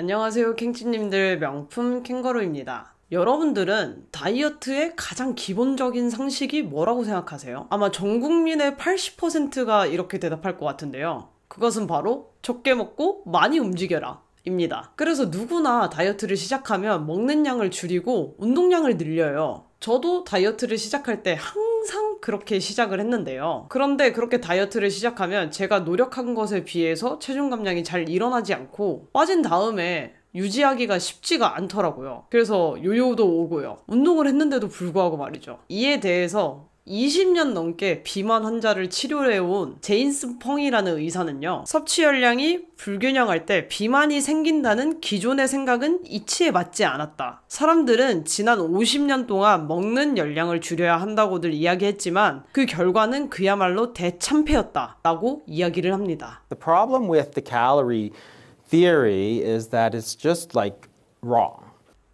안녕하세요 캥치님들 명품 캥거루입니다 여러분들은 다이어트의 가장 기본적인 상식이 뭐라고 생각하세요? 아마 전 국민의 80%가 이렇게 대답할 것 같은데요 그것은 바로 적게 먹고 많이 움직여라 입니다 그래서 누구나 다이어트를 시작하면 먹는 양을 줄이고 운동량을 늘려요 저도 다이어트를 시작할 때 항상 항상 그렇게 시작을 했는데요. 그런데 그렇게 다이어트를 시작하면 제가 노력한 것에 비해서 체중 감량이 잘 일어나지 않고 빠진 다음에 유지하기가 쉽지가 않더라고요. 그래서 요요도 오고요. 운동을 했는데도 불구하고 말이죠. 이에 대해서 20년 넘게 비만 환자를 치료해온 제인스 펑이라는 의사는요, 섭취 열량이 불균형할 때 비만이 생긴다는 기존의 생각은 이치에 맞지 않았다. 사람들은 지난 50년 동안 먹는 열량을 줄여야 한다고들 이야기했지만 그 결과는 그야말로 대참패였다. 라고 이야기를 합니다. The problem with the calorie theory is that it's just like wrong.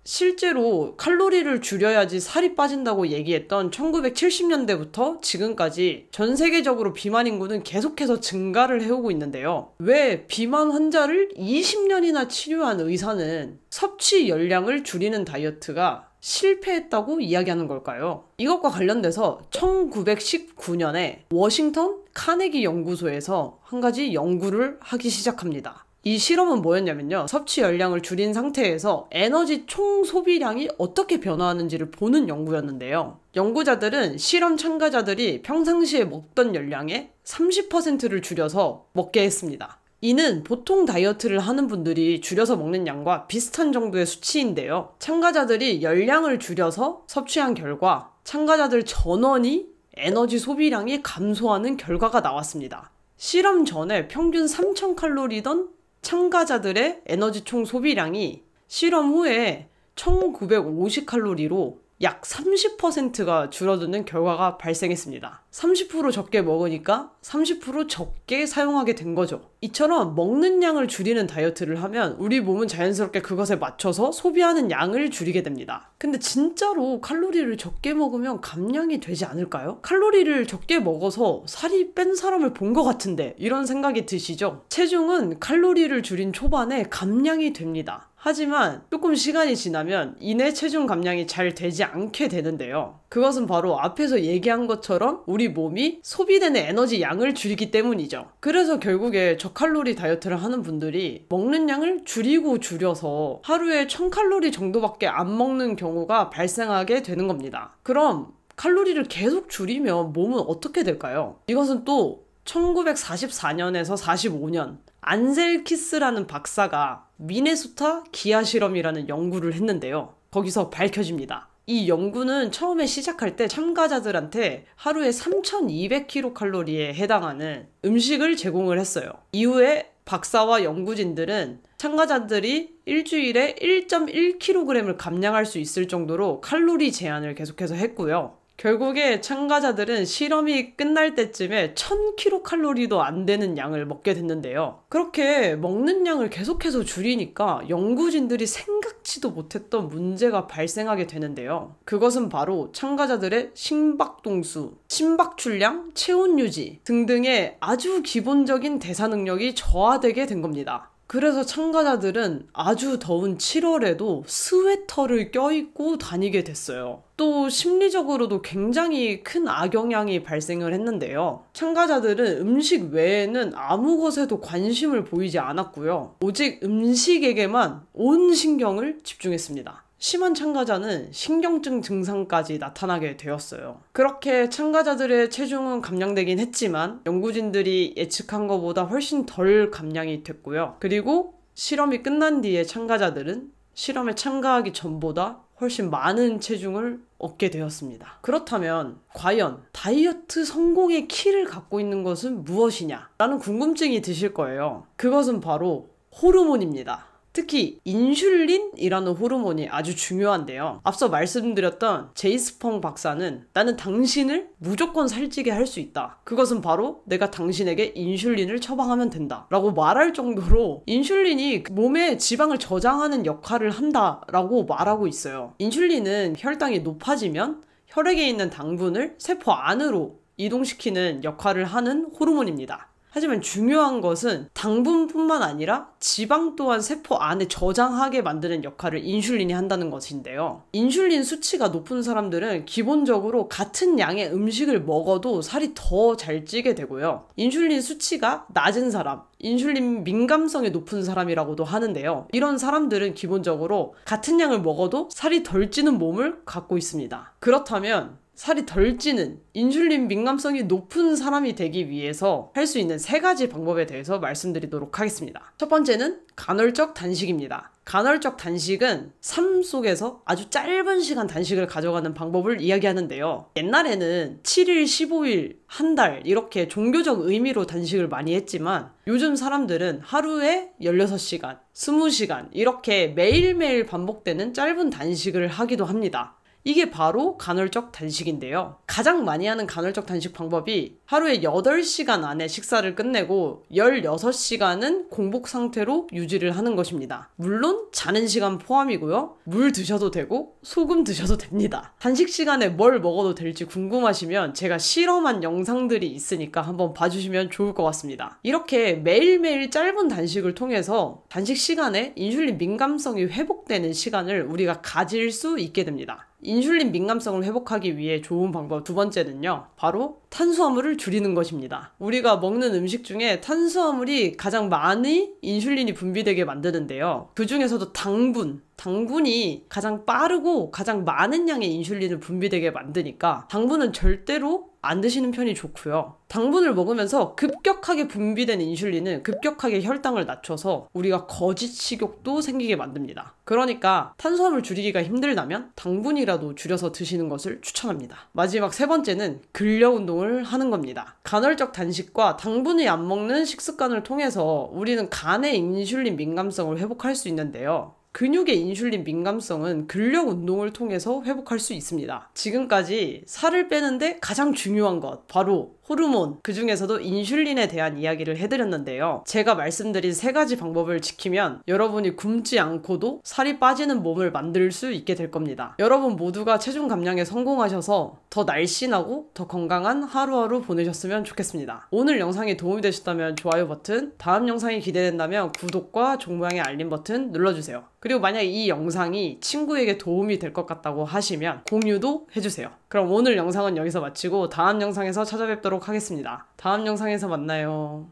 실제로 칼로리를 줄여야지 살이 빠진다고 얘기했던 1970년대부터 지금까지 전 세계적으로 비만 인구는 계속해서 증가를 해오고 있는데요. 왜 비만 환자를 20년이나 치료한 의사는 섭취 열량을 줄이는 다이어트가 실패했다고 이야기하는 걸까요? 이것과 관련돼서 1919년에 워싱턴 카네기 연구소에서 한 가지 연구를 하기 시작합니다. 이 실험은 뭐였냐면요. 섭취 열량을 줄인 상태에서 에너지 총 소비량이 어떻게 변화하는지를 보는 연구였는데요. 연구자들은 실험 참가자들이 평상시에 먹던 열량의 30%를 줄여서 먹게 했습니다. 이는 보통 다이어트를 하는 분들이 줄여서 먹는 양과 비슷한 정도의 수치인데요. 참가자들이 열량을 줄여서 섭취한 결과 참가자들 전원이 에너지 소비량이 감소하는 결과가 나왔습니다. 실험 전에 평균 3,000칼로리던 참가자들의 에너지 총 소비량이 실험 후에 1950칼로리로 약 30%가 줄어드는 결과가 발생했습니다. 30% 적게 먹으니까 30% 적게 사용하게 된 거죠. 이처럼 먹는 양을 줄이는 다이어트를 하면 우리 몸은 자연스럽게 그것에 맞춰서 소비하는 양을 줄이게 됩니다. 근데 진짜로 칼로리를 적게 먹으면 감량이 되지 않을까요? 칼로리를 적게 먹어서 살이 뺀 사람을 본 것 같은데 이런 생각이 드시죠? 체중은 칼로리를 줄인 초반에 감량이 됩니다. 하지만 조금 시간이 지나면 이내 체중 감량이 잘 되지 않게 되는데요. 그것은 바로 앞에서 얘기한 것처럼 우리 몸이 소비되는 에너지 양을 줄이기 때문이죠. 그래서 결국에 저칼로리 다이어트를 하는 분들이 먹는 양을 줄이고 줄여서 하루에 1000칼로리 정도밖에 안 먹는 경우가 발생하게 되는 겁니다. 그럼 칼로리를 계속 줄이면 몸은 어떻게 될까요? 이것은 또 1944년에서 45년 안셀키스라는 박사가 미네소타 기아 실험이라는 연구를 했는데요. 거기서 밝혀집니다. 이 연구는 처음에 시작할 때 참가자들한테 하루에 3,200kcal에 해당하는 음식을 제공을 했어요. 이후에 박사와 연구진들은 참가자들이 일주일에 1.1kg을 감량할 수 있을 정도로 칼로리 제한을 계속해서 했고요. 결국에 참가자들은 실험이 끝날 때쯤에 1000kcal도 안 되는 양을 먹게 됐는데요. 그렇게 먹는 양을 계속해서 줄이니까 연구진들이 생각지도 못했던 문제가 발생하게 되는데요. 그것은 바로 참가자들의 심박동수, 심박출량, 체온 유지 등등의 아주 기본적인 대사 능력이 저하되게 된 겁니다. 그래서 참가자들은 아주 더운 7월에도 스웨터를 껴입고 다니게 됐어요. 또 심리적으로도 굉장히 큰 악영향이 발생을 했는데요. 참가자들은 음식 외에는 아무 것에도 관심을 보이지 않았고요. 오직 음식에게만 온 신경을 집중했습니다. 심한 참가자는 신경증 증상까지 나타나게 되었어요. 그렇게 참가자들의 체중은 감량되긴 했지만 연구진들이 예측한 것보다 훨씬 덜 감량이 됐고요. 그리고 실험이 끝난 뒤에 참가자들은 실험에 참가하기 전보다 훨씬 많은 체중을 얻게 되었습니다. 그렇다면 과연 다이어트 성공의 키를 갖고 있는 것은 무엇이냐? 라는 궁금증이 드실 거예요. 그것은 바로 호르몬입니다. 특히 인슐린이라는 호르몬이 아주 중요한데요. 앞서 말씀드렸던 제이스펑 박사는 나는 당신을 무조건 살찌게 할 수 있다. 그것은 바로 내가 당신에게 인슐린을 처방하면 된다. 라고 말할 정도로 인슐린이 몸에 지방을 저장하는 역할을 한다. 라고 말하고 있어요. 인슐린은 혈당이 높아지면 혈액에 있는 당분을 세포 안으로 이동시키는 역할을 하는 호르몬입니다. 하지만 중요한 것은 당분뿐만 아니라 지방 또한 세포 안에 저장하게 만드는 역할을 인슐린이 한다는 것인데요. 인슐린 수치가 높은 사람들은 기본적으로 같은 양의 음식을 먹어도 살이 더 잘 찌게 되고요. 인슐린 수치가 낮은 사람, 인슐린 민감성이 높은 사람이라고도 하는데요. 이런 사람들은 기본적으로 같은 양을 먹어도 살이 덜 찌는 몸을 갖고 있습니다. 그렇다면 살이 덜 찌는 인슐린 민감성이 높은 사람이 되기 위해서 할 수 있는 세 가지 방법에 대해서 말씀드리도록 하겠습니다. 첫 번째는 간헐적 단식입니다. 간헐적 단식은 삶 속에서 아주 짧은 시간 단식을 가져가는 방법을 이야기하는데요. 옛날에는 7일, 15일, 한 달 이렇게 종교적 의미로 단식을 많이 했지만 요즘 사람들은 하루에 16시간, 20시간 이렇게 매일매일 반복되는 짧은 단식을 하기도 합니다. 이게 바로 간헐적 단식인데요. 가장 많이 하는 간헐적 단식 방법이 하루에 8시간 안에 식사를 끝내고 16시간은 공복 상태로 유지를 하는 것입니다. 물론 자는 시간 포함이고요. 물 드셔도 되고 소금 드셔도 됩니다. 단식 시간에 뭘 먹어도 될지 궁금하시면 제가 실험한 영상들이 있으니까 한번 봐주시면 좋을 것 같습니다. 이렇게 매일매일 짧은 단식을 통해서 단식 시간에 인슐린 민감성이 회복되는 시간을 우리가 가질 수 있게 됩니다. 인슐린 민감성을 회복하기 위해 좋은 방법 두 번째는요. 바로 탄수화물을 줄이는 것입니다. 우리가 먹는 음식 중에 탄수화물이 가장 많이 인슐린이 분비되게 만드는데요. 그 중에서도 당분, 당분이 가장 빠르고 가장 많은 양의 인슐린을 분비되게 만드니까 당분은 절대로 안 드시는 편이 좋고요. 당분을 먹으면서 급격하게 분비된 인슐린은 급격하게 혈당을 낮춰서 우리가 거짓 식욕도 생기게 만듭니다. 그러니까 탄수화물 줄이기가 힘들다면 당분이라도 줄여서 드시는 것을 추천합니다. 마지막 세 번째는 근력 운동을 운동을 하는 겁니다. 간헐적 단식과 당분이 안 먹는 식습관을 통해서 우리는 간의 인슐린 민감성을 회복할 수 있는데요. 근육의 인슐린 민감성은 근력 운동을 통해서 회복할 수 있습니다. 지금까지 살을 빼는데 가장 중요한 것, 바로 호르몬, 그 중에서도 인슐린에 대한 이야기를 해드렸는데요. 제가 말씀드린 세 가지 방법을 지키면 여러분이 굶지 않고도 살이 빠지는 몸을 만들 수 있게 될 겁니다. 여러분 모두가 체중 감량에 성공하셔서 더 날씬하고 더 건강한 하루하루 보내셨으면 좋겠습니다. 오늘 영상이 도움이 되셨다면 좋아요 버튼, 다음 영상이 기대된다면 구독과 종모양의 알림 버튼 눌러주세요. 그리고 만약 이 영상이 친구에게 도움이 될 것 같다고 하시면 공유도 해주세요. 그럼 오늘 영상은 여기서 마치고 다음 영상에서 찾아뵙도록 하겠습니다. 다음 영상에서 만나요.